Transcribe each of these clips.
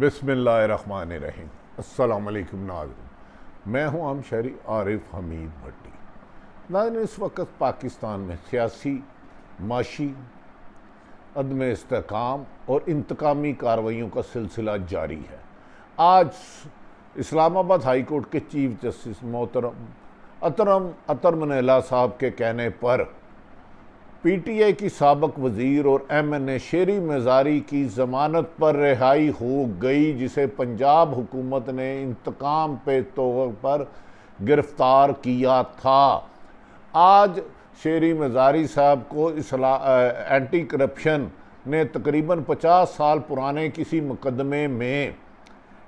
बिसमान रहीम असलकम नाजर मैं हूं आम शहरी आरिफ हमीद भट्टी नाजन इस वक्त पाकिस्तान में सियासी माशी अदम इसकाम और इंतकामी कार्रवाइयों का सिलसिला जारी है आज इस्लामाबाद हाई कोर्ट के चीफ जस्टिस मोहतरम अतरम अतरम साहब के कहने पर पी टी आई की सबक वजीर और एम एन ए शेरी मजारी की जमानत पर रिहाई हो गई जिसे पंजाब हुकूमत ने इंतकाम पे तौर पर गिरफ्तार किया था आज शेरी मजारी साहब को इसला एंटी करप्शन ने तकरीबन 50 साल पुराने किसी मुकदमे में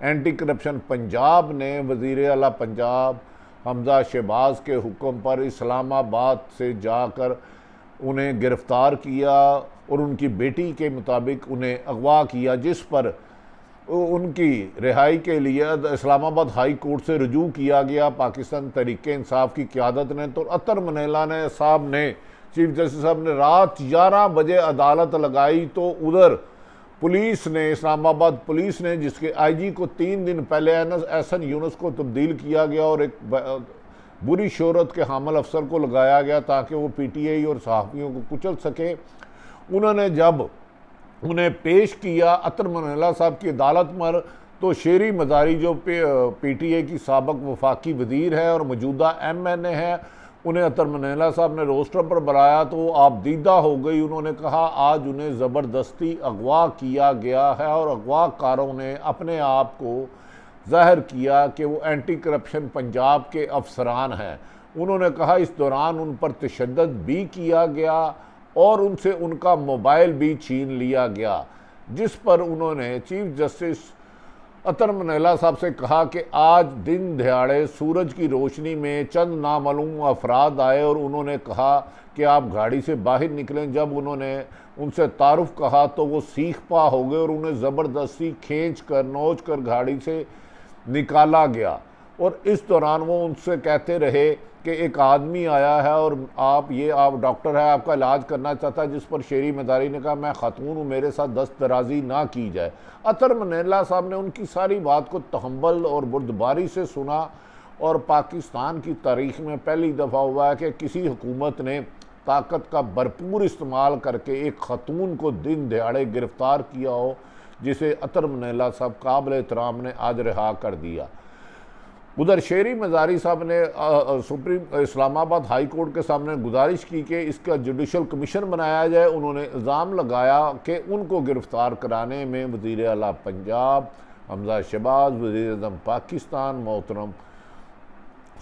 एंटी करप्शन पंजाब ने वज़ी अला पंजाब हमजा शहबाज के हुक्म पर इस्लामाबाद से जाकर उन्हें गिरफ़्तार किया और उनकी बेटी के मुताबिक उन्हें अगवा किया जिस पर उनकी रिहाई के लिए इस्लामाबाद हाई कोर्ट से रजू किया गया पाकिस्तान तरीके इंसाफ की क्यादत ने तो अतर मनैला ने साहब ने चीफ जस्टिस साहब ने रात ग्यारह बजे अदालत लगाई तो उधर पुलिस ने इस्लामाबाद पुलिस ने जिसके आईजी को तीन दिन पहले एन एस एस एन यूनस को तब्दील किया गया और एक बुरी शहरत के हामल अफसर को लगाया गया ताकि वो पीटीआई और सहाफ़ियों को कुचल सके उन्होंने जब उन्हें पेश किया अतर मनला साहब की अदालत पर तो शेरी मजारी जो पी टी ए की सबक वफाकी वजीर है और मौजूदा एम एन ए है उन्हें अतर मनला साहब ने रोस्टर पर बुलाया तो वो दीदा हो गई उन्होंने कहा आज उन्हें ज़बरदस्ती अगवा किया गया है और अगवा कारों ने अपने आप को ज़ाहिर किया कि वो एंटी करप्शन पंजाब के अफसरान हैं उन्होंने कहा इस दौरान उन पर तशद भी किया गया और उनसे उनका मोबाइल भी छीन लिया गया जिस पर उन्होंने चीफ जस्टिस अतर मनहला साहब से कहा कि आज दिन दिहाड़े सूरज की रोशनी में चंद नामालूम अफराद आए और उन्होंने कहा कि आप गाड़ी से बाहर निकलें जब उन्होंने उनसे तारफ़ कहा तो वो सीख पा हो गए और उन्हें ज़बरदस्ती खींच कर नोच कर गाड़ी से निकाला गया और इस दौरान वो उनसे कहते रहे कि एक आदमी आया है और आप ये आप डॉक्टर है आपका इलाज करना चाहता है जिस पर शेरी मदारी ने कहा मैं ख़ातून हूँ मेरे साथ दस्त दराजी ना की जाए अतर मनेला साहब ने उनकी सारी बात को तहम्बल और बुर्दबारी से सुना और पाकिस्तान की तारीख में पहली दफ़ा हुआ है कि किसी हुकूमत ने ताकत का भरपूर इस्तेमाल करके एक खतून को दिन दिहाड़े गिरफ़्तार किया हो जिसे अतर मनैला साहब काबिल एहतराम ने आज रिहा कर दिया उधर शेरी मजारी साहब ने सुप्रीम इस्लामाबाद हाई कोर्ट के सामने गुजारिश की कि इसका जुडिशल कमीशन बनाया जाए उन्होंने इल्ज़ाम लगाया कि उनको गिरफ़्तार कराने में वज़ी अला पंजाब हमजा शहबाज वज़ी अजम पाकिस्तान मोहतरम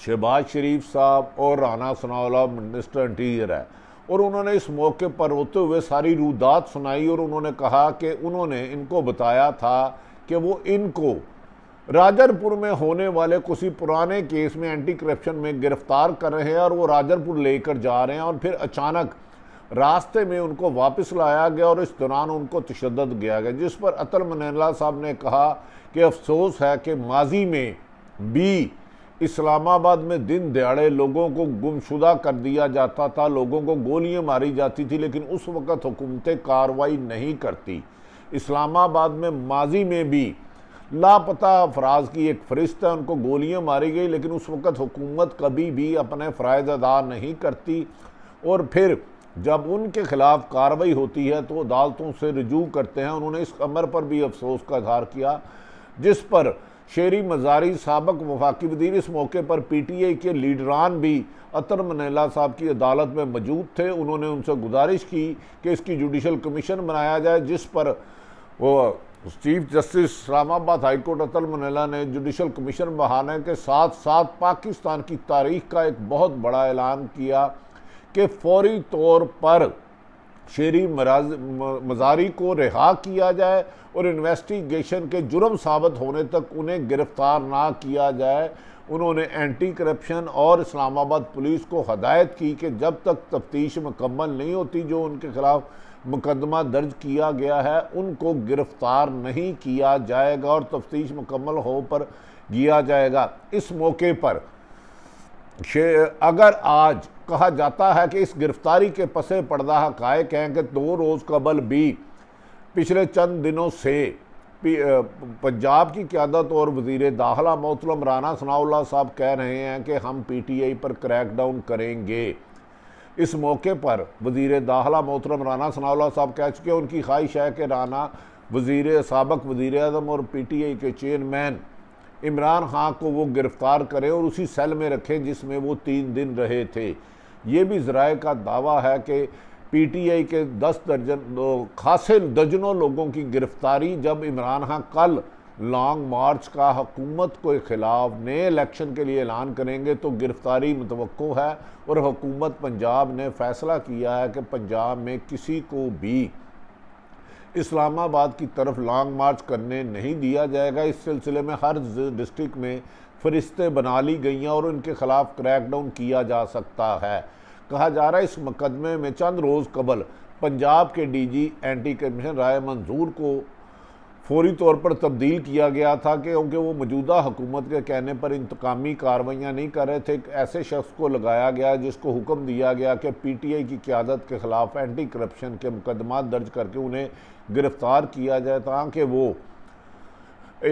शहबाज शरीफ साहब और राना सनाउल्ला मिनिस्टर इंटीरियर है और उन्होंने इस मौके पर रोते हुए सारी रूदात सुनाई और उन्होंने कहा कि उन्होंने इनको बताया था कि वो इनको राजरपुर में होने वाले किसी पुराने केस में एंटी करप्शन में गिरफ्तार कर रहे हैं और वो राजरपुर लेकर जा रहे हैं और फिर अचानक रास्ते में उनको वापस लाया गया और इस दौरान उनको तशद किया गया जिस पर अतल मनला साहब ने कहा कि अफसोस है कि माजी में भी इस्लामाबाद में दिन दिहाड़े लोगों को गुमशुदा कर दिया जाता था लोगों को गोलियां मारी जाती थी लेकिन उस वक़्त हुकूमतें कार्रवाई नहीं करती इस्लामाबाद में माजी में भी लापता अफराज की एक फहरिस्त है उनको गोलियां मारी गई लेकिन उस वक़्त हुकूमत कभी भी अपने फ़रज़ अदा नहीं करती और फिर जब उनके खिलाफ कार्रवाई होती है तो अदालतों से रजू करते हैं उन्होंने इस अमर पर भी अफसोस का इजहार किया जिस पर शेरी मजारी सबक वफाकी वजीर इस मौके पर पी टी आई के लीडरान भी अतर मनैला साहब की अदालत में मौजूद थे उन्होंने उनसे गुजारिश की कि इसकी जुडिशल कमीशन बनाया जाए जिस पर वो चीफ जस्टिस इस्लामाबाद हाईकोर्ट अतल मनैला ने जुडिशल कमीशन बहाने के साथ साथ पाकिस्तान की तारीख का एक बहुत बड़ा ऐलान किया कि फौरी तौर पर शेरी मराज मजारी को रिहा किया जाए और इन्वेस्टिगेशन के जुर्म साबित होने तक उन्हें गिरफ्तार ना किया जाए उन्होंने एंटी करप्शन और इस्लामाबाद पुलिस को हदायत की कि जब तक तफ्तीश मुकम्मल नहीं होती जो उनके खिलाफ मुकदमा दर्ज किया गया है उनको गिरफ्तार नहीं किया जाएगा और तफ्तीश मुकम्मल हो पर किया जाएगा इस मौके पर अगर आज कहा जाता है कि इस गिरफ्तारी के पसे पर्दा हकायक हैं कि दो रोज़ कबल भी पिछले चंद दिनों से पंजाब की क्यादत और वजीर दाखिला मोहतरम राना सनाउल्ला साहब कह रहे हैं कि हम पी टी आई पर क्रैकडाउन करेंगे इस मौके पर वजीर दाखिला मोहतरम राना सनाउल्ला साहब कह चुके हैं उनकी ख्वाहिश है कि राना वजीर सबक वजीर अजम और पी टी आई के चेयरमैन इमरान खां को वो गिरफ़्तार करें और उसी सेल में रखें जिसमें वो तीन दिन रहे थे ये भी जराए का दावा है कि पीटीआई के दस दर्जन खासे दर्जनों लोगों की गिरफ्तारी जब इमरान खान कल लॉन्ग मार्च का हकूमत के ख़िलाफ़ नए इलेक्शन के लिए ऐलान करेंगे तो गिरफ़्तारी मुतव है और हुकूमत पंजाब ने फैसला किया है कि पंजाब में किसी को भी इस्लामाबाद की तरफ लॉन्ग मार्च करने नहीं दिया जाएगा इस सिलसिले में हर डिस्ट्रिक्ट में फरिश्ते बना ली गई हैं और उनके खिलाफ क्रैकडाउन किया जा सकता है कहा जा रहा है इस मुकदमे में चंद रोज़ कबल पंजाब के डीजी एंटी करप्शन राय मंजूर को फौरी तौर पर तब्दील किया गया था कि क्योंकि वो मौजूदा हुकूमत के कहने पर इंतकामी कार्रवाइयाँ नहीं कर रहे थे एक ऐसे शख्स को लगाया गया जिसको हुक्म दिया गया कि पी टी आई की क्यादत के ख़िलाफ़ एंटी करप्शन के मुकदमा दर्ज करके उन्हें गिरफ़्तार किया जाए ताकि वो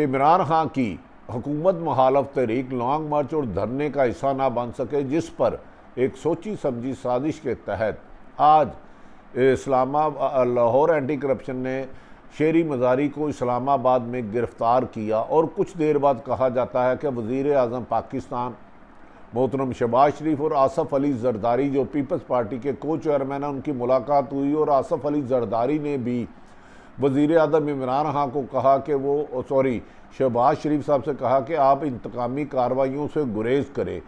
इमरान खां की हुकूमत मुहालफ तहरीक लॉन्ग मार्च और धरने का हिस्सा ना बन सके जिस पर एक सोची समझी साजिश के तहत आज इस्लामा लाहौर एंटी करप्शन ने शेरी मजारी को इस्लामाबाद में गिरफ़्तार किया और कुछ देर बाद कहा जाता है कि वज़ी अजम पाकिस्तान मोहतरम शबाज शरीफ और आसफ़ अली जरदारी जो पीपल्स पार्टी के को चेयरमैन हैं उनकी मुलाकात हुई और आसफ़ अली जरदारी ने भी वज़ी अजम इमरान खां को कहा कि वो सॉरी शहबाज शरीफ साहब से कहा कि आप इंतकामी कार्रवाइयों से गुरेज करें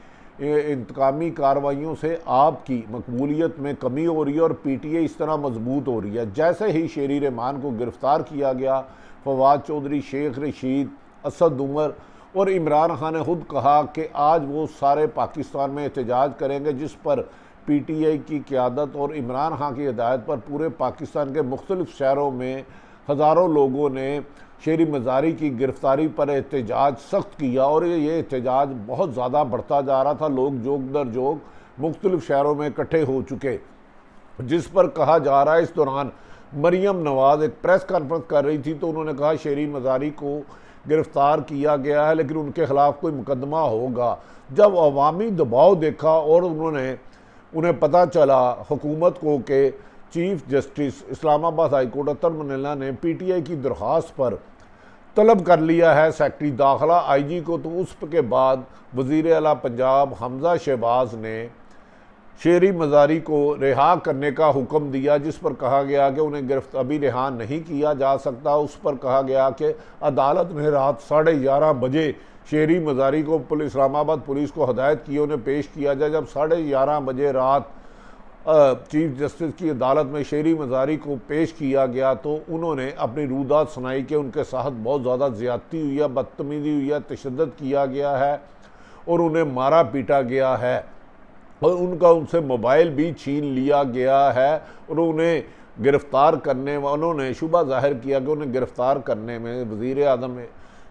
इंतकामी कार्रवाइयों से आपकी मकबूलीत में कमी हो रही है और पी टी ए इस तरह मजबूत हो रही है जैसे ही शेरी रहमान को गिरफ़्तार किया गया फवाद चौधरी शेख रशीद असद उमर और इमरान खान ने खुद कहा कि आज वो सारे पाकिस्तान में एहतजाज करेंगे जिस पर पी टी आई की क्यादत और इमरान खां की हदायत पर पूरे पाकिस्तान के मुख्तलिफ शहरों में हज़ारों लोगों ने शेरी मजारी की गिरफ्तारी पर एहतजाज सख्त किया और ये एहतजाज बहुत ज़्यादा बढ़ता जा रहा था लोग जोक दर जोक मुख्तलिफ शहरों में इकट्ठे हो चुके जिस पर कहा जा रहा है इस दौरान मरियम नवाज़ एक प्रेस कॉन्फ्रेंस कर रही थी तो उन्होंने कहा शेरी मजारी को गिरफ़्तार किया गया है लेकिन उनके ख़िलाफ़ कोई मुकदमा होगा जब अवामी दबाव देखा और उन्होंने उन्हें पता चला हुकूमत को कि chief justice Islamabad high court Athar Minallah ने पीटीआई की दरख्वास्त पर तलब कर लिया है सेक्रटरी दाखला आईजी को तो उस के बाद वजीर अला पंजाब हमजा शहबाज ने शेरी मज़ारी को रिहा करने का हुक्म दिया जिस पर कहा गया कि उन्हें गिरफ्त अभी रिहा नहीं किया जा सकता उस पर कहा गया कि अदालत ने रात साढ़े ग्यारह बजे शेरी मज़ारी को पुलिस इस्लामाबाद पुलिस को हदायत की उन्हें पेश किया जाए जब साढ़े ग्यारह बजे रात चीफ जस्टिस की अदालत में शेरी मजारी को पेश किया गया तो उन्होंने अपनी रूदात सुनाई कि उनके साथ बहुत ज़्यादा ज़्यादती हुई है बदतमीज़ी हुई है तशद किया गया है और उन्हें मारा पीटा गया है और उनका उनसे मोबाइल भी छीन लिया गया है और उन्हें गिरफ़्तार करने उन्होंने शुबा जाहिर किया कि उन्हें गिरफ़्तार करने में वज़ी अजम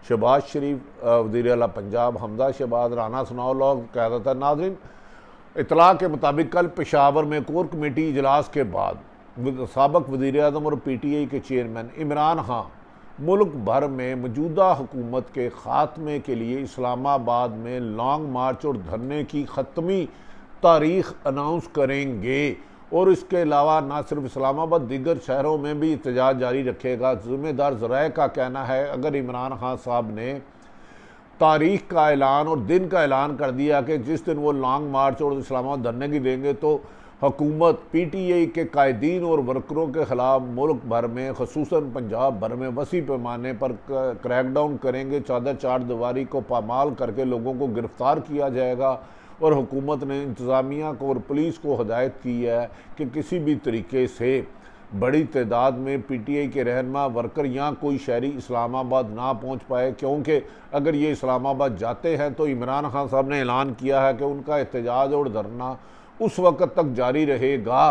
शहबाज शरीफ वज़ी अला पंजाब हमजा शहबाज राना सनाउल्ला क़्यादत नाजिन इतला के मुताबिक कल पेशावर में कोर कमेटी इजलास के बाद सबक वज़ी अजम और पी टी आई के चेयरमैन इमरान खां मुल्क भर में मौजूदा हुकूमत के ख़ात्मे के लिए इस्लामाबाद में लॉन्ग मार्च और धरने की ख़त्मी तारीख अनाउंस करेंगे और इसके अलावा ना सिर्फ इस्लामाबाद दीगर शहरों में भी इतजाज़ जारी रखेगा ज़िम्मेदार जराए का कहना है अगर इमरान खान साहब ने तारीख का ऐलान और दिन का ऐलान कर दिया कि जिस दिन वो लॉन्ग मार्च और इस्लामाबाद धरने की देंगे तो हकूमत पी टी आई के कायदीन और वर्करों के ख़िलाफ़ मुल्क भर में खसूस पंजाब भर में वसी पैमाने पर क्रैकडाउन करेंगे चादर चार दीवारी को पामाल करके लोगों को गिरफ़्तार किया जाएगा और हुकूमत ने इंतज़ामिया को और पुलिस को हदायत की है कि किसी भी तरीके से बड़ी तादाद में पी टी आई के रहनमा वर्कर या कोई शहरी इस्लामाबाद ना पहुँच पाए क्योंकि अगर ये इस्लामाबाद जाते हैं तो इमरान खान साहब ने ऐलान किया है कि उनका एहतजाज और धरना उस वक़्त तक जारी रहेगा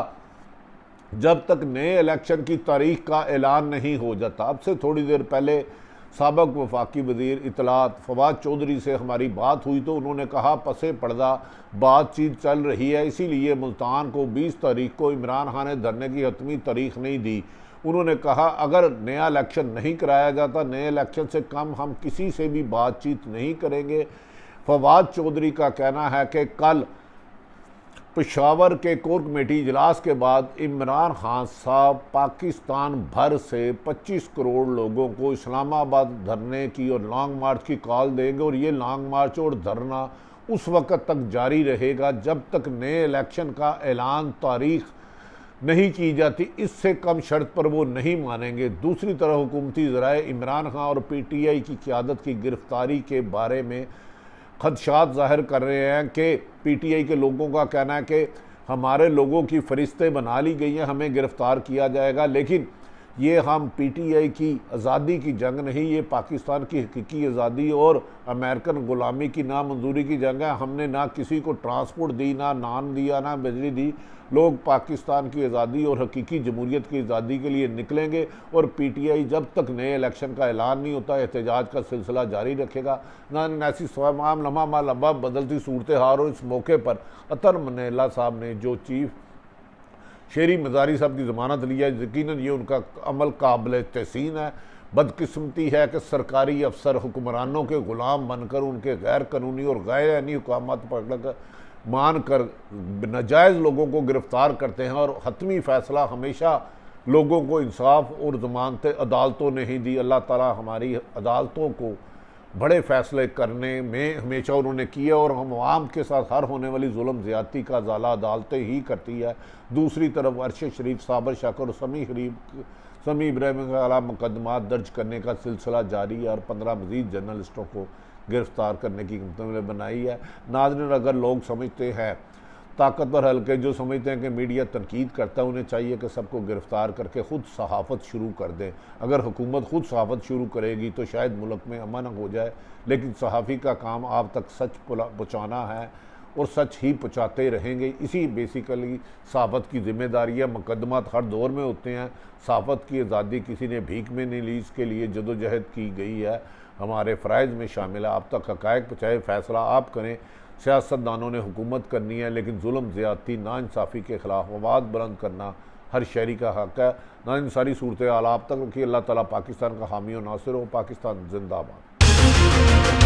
जब तक नए इलेक्शन की तारीख का ऐलान नहीं हो जाता अब से थोड़ी देर पहले सबक वफाकी वजीर इतलात फवाद चौधरी से हमारी बात हुई तो उन्होंने कहा पसे पड़दा बातचीत चल रही है इसीलिए मुल्तान को बीस तारीख को इमरान खान ने धरने की हतमी तारीख नहीं दी उन्होंने कहा अगर नया इलेक्शन नहीं कराया जाता नए इलेक्शन से कम हम किसी से भी बातचीत नहीं करेंगे फवाद चौधरी का कहना है कि कल पेशावर के कोर कमेटी इजलास के बाद इमरान खान साहब पाकिस्तान भर से 25 करोड़ लोगों को इस्लामाबाद धरने की और लॉन्ग मार्च की कॉल देंगे और ये लॉन्ग मार्च और धरना उस वक़्त तक जारी रहेगा जब तक नए इलेक्शन का ऐलान तारीख नहीं की जाती इससे कम शर्त पर वो नहीं मानेंगे दूसरी तरह हुकूमती जराए इमरान खान और पी टी आई की क्यादत की गिरफ्तारी के बारे में खदशात ज़ाहिर कर रहे हैं कि पीटीआई के लोगों का कहना है कि हमारे लोगों की फरिस्तें बना ली गई हैं हमें गिरफ़्तार किया जाएगा लेकिन ये हम पीटीआई की आज़ादी की जंग नहीं ये पाकिस्तान की हकीकी आज़ादी और अमेरिकन ग़ुलामी की नामंजूरी की जंग है हमने ना किसी को ट्रांसपोर्ट दी ना नान दिया ना बिजली दी लोग पाकिस्तान की आज़ादी और हकीकी जमूरीत की आज़ादी के लिए निकलेंगे और पीटीआई जब तक नए इलेक्शन का ऐलान नहीं होता एहतजाज का सिलसिला जारी रखेगा नान ऐसी स्वाम लम्हा लम्बा बदलती सूरत हार और इस मौके पर अतर मनेला साहब ने जो चीफ़ शेरी मज़ारी साहब की ज़मानत लिया यकीन ये उनका अमल काबिल तहसीन है बदकस्मती है कि सरकारी अफसर हुक्मरानों के ग़ुलाम बनकर उनके गैर कानूनी और गैर आनी हुकाम पकड़ मान कर नजायज़ लोगों को गिरफ़्तार करते हैं और हतमी फ़ैसला हमेशा लोगों को इंसाफ और जमानत अदालतों ने ही दी अल्लाह ताला हमारी अदालतों को बड़े फैसले करने में हमेशा उन्होंने किए और हम आम के साथ हर होने वाली जुल्म ज़्यादती का जाला अदालतें ही करती है दूसरी तरफ अरशद शरीफ साबर शाकर और समी शरीफ समी इब्राहिम अला मुकदमा दर्ज करने का सिलसिला जारी है और पंद्रह मजीद जर्नलिस्टों को गिरफ़्तार करने की बनाई है नाजन अगर लोग समझते हैं ताकतवर हल्के जो समझते हैं कि मीडिया तनकीद करता है उन्हें चाहिए कि सबको गिरफ़्तार करके ख़ुद सहाफ़त शुरू कर दें अगर हुकूमत ख़ुद सहाफ़त शुरू करेगी तो शायद मुल्क में अमन हो जाए लेकिन सहाफ़ी का काम आप तक सच पहुँचाना है और सच ही पहुँचाते रहेंगे इसी बेसिकली सहाफ़त की जिम्मेदारी है मुकदमात हर दौर में होते हैं सहाफ़त की आज़ादी किसी ने भीख में नहीं ली इसके लिए जदोजहद की गई है हमारे फ़रज़ में शामिल है आप तक हक़ पहुँचाए फ़ैसला आप करें सियासतदानों ने हुकूमत करनी है लेकिन जुल्म ज़्यादती इंसाफ़ी के ख़िलाफ़ मवाद बुलंद करना हर शहरी का हक है ना इन सारी सूरत हाल आप तक रखिए अल्लाह ताली पाकिस्तान का हामी और नासिर हो पाकिस्तान जिंदाबाद